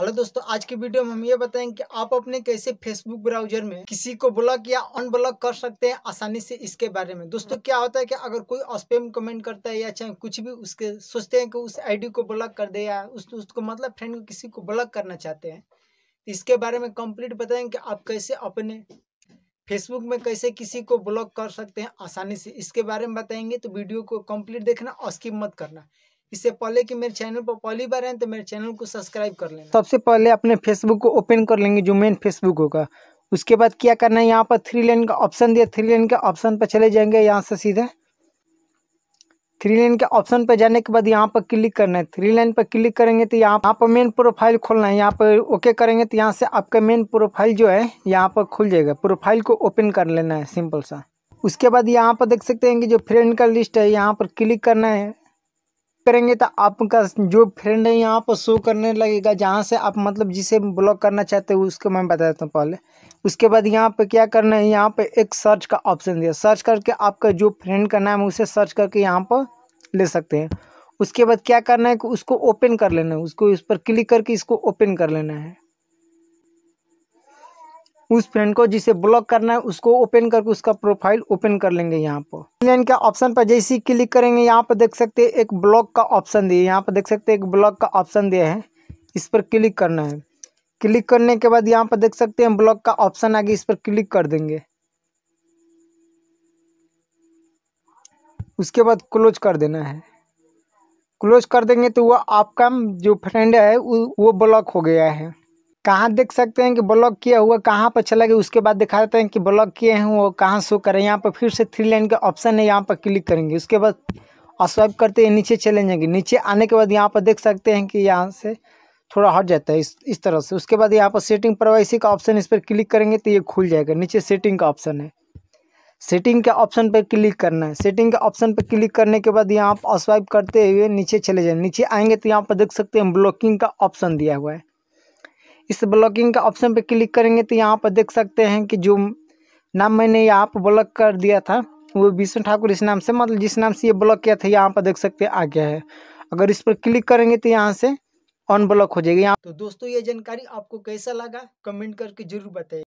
hello दोस्तों आज की वीडियो में हम ये बताएंगे कि आप अपने कैसे फेसबुक ब्राउजर में किसी को ब्लॉक या अनब्लॉक कर सकते हैं आसानी से इसके बारे में दोस्तों क्या होता है कि अगर कोई स्पैम कमेंट करता है या चाहे कुछ भी उसके सोचते हैं कि उस आईडी को ब्लॉक कर दे या उस उसको मतलब फ्रेंड को किसी को ब्लॉक करना चाहते हैं तो इसके बारे में कंप्लीट बताएंगे कि आप कैसे अपने फेसबुक में कैसे किसी को ब्लॉक कर सकते हैं आसानी से इसके बारे में बताएंगे तो वीडियो को कम्प्लीट देखना और मत करना इससे पहले कि मेरे चैनल पर पहली बार आए तो मेरे चैनल को सब्सक्राइब कर लें सबसे पहले अपने फेसबुक को ओपन कर लेंगे जो मेन फेसबुक होगा उसके बाद क्या करना है यहाँ पर थ्री लेन का ऑप्शन दिया थ्री लेन के ऑप्शन पर चले जाएंगे यहाँ से सीधे थ्री लाइन के ऑप्शन पर जाने के बाद यहाँ पर क्लिक करना है थ्री लाइन पर क्लिक करेंगे तो यहाँ यहाँ पर मेन प्रोफाइल खोलना है यहाँ पर ओके करेंगे तो यहाँ से आपका मेन प्रोफाइल जो है यहाँ पर खुल जाएगा प्रोफाइल को ओपन कर लेना है सिंपल सा उसके बाद यहाँ पर देख सकते हैं कि जो फ्रेंड का लिस्ट है यहाँ पर क्लिक करना है करेंगे तो आपका जो फ्रेंड है यहाँ पर शो करने लगेगा जहाँ से आप मतलब जिसे ब्लॉक करना चाहते हो उसको मैं बता देता हूँ पहले उसके बाद यहाँ पे क्या करना है यहाँ पे एक सर्च का ऑप्शन दिया सर्च करके आपका जो फ्रेंड का नाम है उसे सर्च करके यहाँ पर ले सकते हैं उसके बाद क्या करना है कि उसको ओपन कर लेना है उसको इस पर क्लिक करके इसको ओपन कर लेना है उस फ्रेंड को जिसे ब्लॉक करना है उसको ओपन करके उसका प्रोफाइल ओपन कर लेंगे यहाँ पर लाइन के ऑप्शन पर जैसे ही क्लिक करेंगे यहाँ पर देख सकते हैं एक ब्लॉक का ऑप्शन दिए यहाँ पर देख सकते हैं एक ब्लॉक का ऑप्शन दिया है इस पर क्लिक करना है क्लिक करने के बाद यहाँ पर देख सकते हैं ब्लॉक का ऑप्शन आ गया इस पर क्लिक कर देंगे उसके बाद क्लोज कर देना है क्लोज कर देंगे तो वह आपका जो फ्रेंड है वो ब्लॉक हो गया है कहाँ देख सकते हैं कि ब्लॉक किया हुआ कहाँ पर चला गया उसके बाद दिखा देते हैं कि ब्लॉक किए हैं वो कहाँ शो करें यहाँ पर फिर से थ्री लाइन का ऑप्शन है यहाँ पर क्लिक करेंगे उसके बाद स्वाइप करते हैं नीचे चले जाएंगे नीचे आने के बाद यहाँ पर देख सकते हैं कि यहाँ से थोड़ा हट जाता है इस इस तरह से उसके बाद यहाँ पर सेटिंग प्रवासी का ऑप्शन इस पर क्लिक करेंगे तो ये खुल जाएगा नीचे सेटिंग का ऑप्शन है सेटिंग के ऑप्शन पर क्लिक करना है सेटिंग के ऑप्शन पर क्लिक करने के बाद यहाँ पर स्वाइप करते हुए नीचे चले जाएंगे नीचे आएंगे तो यहाँ पर देख सकते हैं ब्लॉकिंग का ऑप्शन दिया हुआ है इस ब्लॉकिंग का ऑप्शन पे क्लिक करेंगे तो यहाँ पर देख सकते हैं कि जो नाम मैंने यहाँ पर ब्लॉक कर दिया था वो विष्णु ठाकुर इस नाम से मतलब जिस नाम से ये ब्लॉक किया था यहाँ पर देख सकते हैं आ गया है अगर इस पर क्लिक करेंगे तो यहाँ से अनब्लॉक हो जाएगा यहाँ तो दोस्तों ये जानकारी आपको कैसा लगा कमेंट करके जरूर बताइए